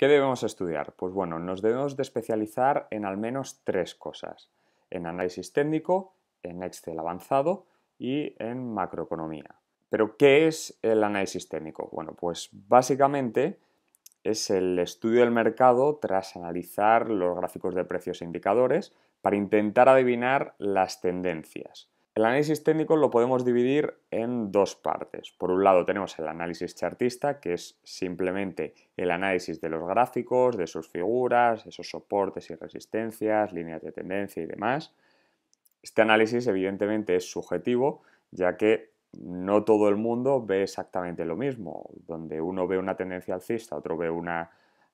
¿Qué debemos estudiar? Pues bueno, nos debemos de especializar en al menos tres cosas. En análisis técnico, en Excel avanzado y en macroeconomía. Pero, ¿qué es el análisis técnico? Bueno, pues básicamente es el estudio del mercado tras analizar los gráficos de precios e indicadores para intentar adivinar las tendencias. El análisis técnico lo podemos dividir en dos partes. Por un lado tenemos el análisis chartista, que es simplemente el análisis de los gráficos, de sus figuras, esos soportes y resistencias, líneas de tendencia y demás. Este análisis evidentemente es subjetivo, ya que no todo el mundo ve exactamente lo mismo. Donde uno ve una tendencia alcista, otro ve una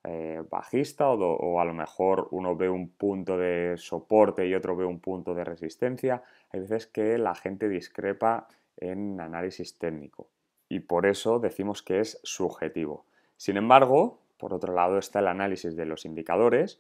eh, bajista o, a lo mejor uno ve un punto de soporte y otro ve un punto de resistencia. Hay veces que la gente discrepa en análisis técnico y por eso decimos que es subjetivo. Sin embargo, por otro lado está el análisis de los indicadores,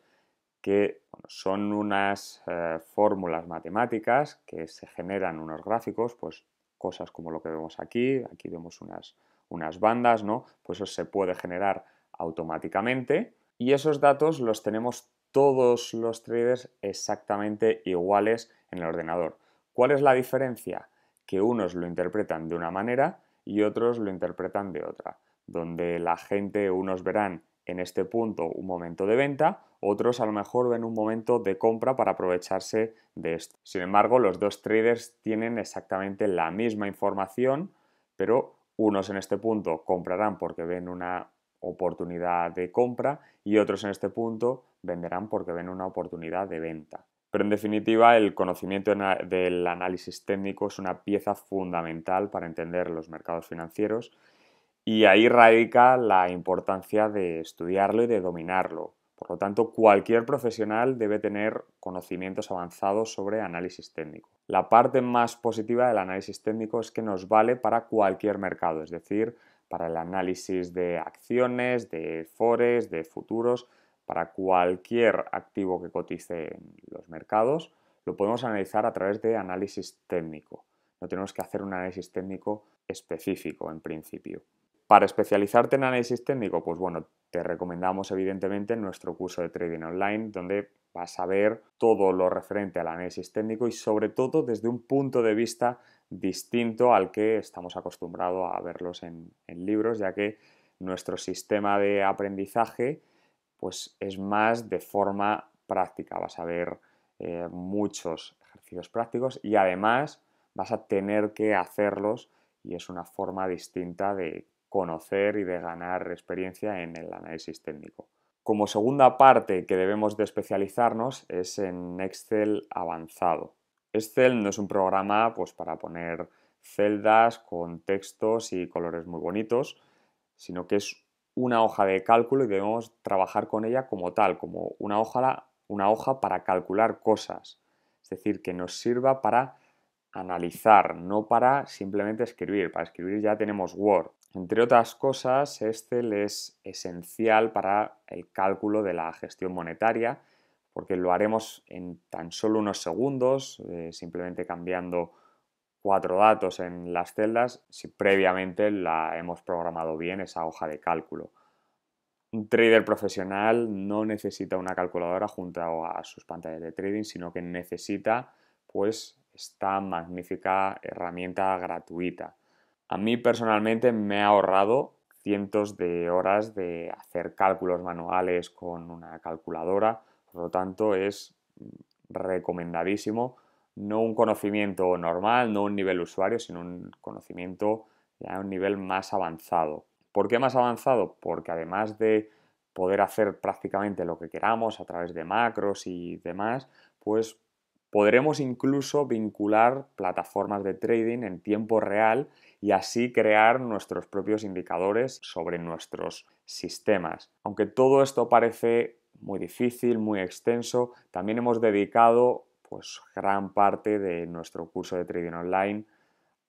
que son unas eh, fórmulas matemáticas que se generan unos gráficos, pues cosas como lo que vemos aquí, aquí vemos unas, unas bandas, ¿no? Pues eso se puede generar automáticamente y esos datos los tenemos todos los traders exactamente iguales en el ordenador. ¿Cuál es la diferencia? Que unos lo interpretan de una manera y otros lo interpretan de otra, donde la gente, unos verán en este punto un momento de venta, otros a lo mejor ven un momento de compra para aprovecharse de esto. Sin embargo, los dos traders tienen exactamente la misma información, pero unos en este punto comprarán porque ven una oportunidad de compra y otros en este punto venderán porque ven una oportunidad de venta. Pero en definitiva, el conocimiento del análisis técnico es una pieza fundamental para entender los mercados financieros y ahí radica la importancia de estudiarlo y de dominarlo. Por lo tanto, cualquier profesional debe tener conocimientos avanzados sobre análisis técnico. La parte más positiva del análisis técnico es que nos vale para cualquier mercado, es decir, para el análisis de acciones, de forex, de futuros, para cualquier activo que cotice en los mercados, lo podemos analizar a través de análisis técnico. No tenemos que hacer un análisis técnico específico en principio. Para especializarte en análisis técnico, pues bueno, te recomendamos evidentemente nuestro curso de trading online, donde Vas a ver todo lo referente al análisis técnico y sobre todo desde un punto de vista distinto al que estamos acostumbrados a verlos en, libros, ya que nuestro sistema de aprendizaje pues es más de forma práctica. Vas a ver eh, muchos ejercicios prácticos y además vas a tener que hacerlos y es una forma distinta de conocer y de ganar experiencia en el análisis técnico. Como segunda parte que debemos de especializarnos es en Excel avanzado. Excel no es un programa pues, para poner celdas con textos y colores muy bonitos, sino que es una hoja de cálculo y debemos trabajar con ella como tal, como una hoja, una hoja para calcular cosas. Es decir, que nos sirva para analizar, no para simplemente escribir. Para escribir ya tenemos Word. Entre otras cosas, este es esencial para el cálculo de la gestión monetaria, porque lo haremos en tan solo unos segundos, eh, simplemente cambiando cuatro datos en las celdas si previamente la hemos programado bien esa hoja de cálculo. Un trader profesional no necesita una calculadora junto a sus pantallas de trading, sino que necesita pues esta magnífica herramienta gratuita. A mí personalmente me ha ahorrado cientos de horas de hacer cálculos manuales con una calculadora, por lo tanto es recomendadísimo no un conocimiento normal, no un nivel usuario, sino un conocimiento ya a un nivel más avanzado. ¿Por qué más avanzado? Porque además de poder hacer prácticamente lo que queramos a través de macros y demás, pues Podremos incluso vincular plataformas de trading en tiempo real y así crear nuestros propios indicadores sobre nuestros sistemas. Aunque todo esto parece muy difícil, muy extenso, también hemos dedicado pues gran parte de nuestro curso de trading online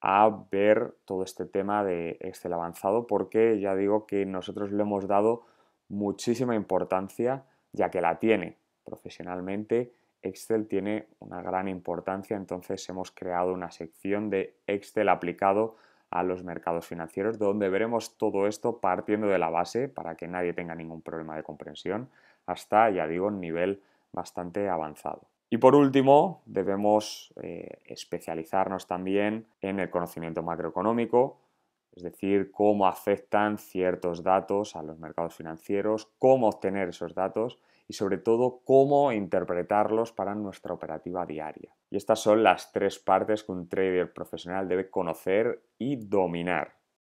a ver todo este tema de Excel avanzado porque ya digo que nosotros le hemos dado muchísima importancia ya que la tiene profesionalmente Excel tiene una gran importancia, entonces hemos creado una sección de Excel aplicado a los mercados financieros, donde veremos todo esto partiendo de la base para que nadie tenga ningún problema de comprensión, hasta, ya digo, un nivel bastante avanzado. Y por último, debemos eh, especializarnos también en el conocimiento macroeconómico, es decir, cómo afectan ciertos datos a los mercados financieros, cómo obtener esos datos y sobre todo cómo interpretarlos para nuestra operativa diaria. Y estas son las tres partes que un trader profesional debe conocer y dominar.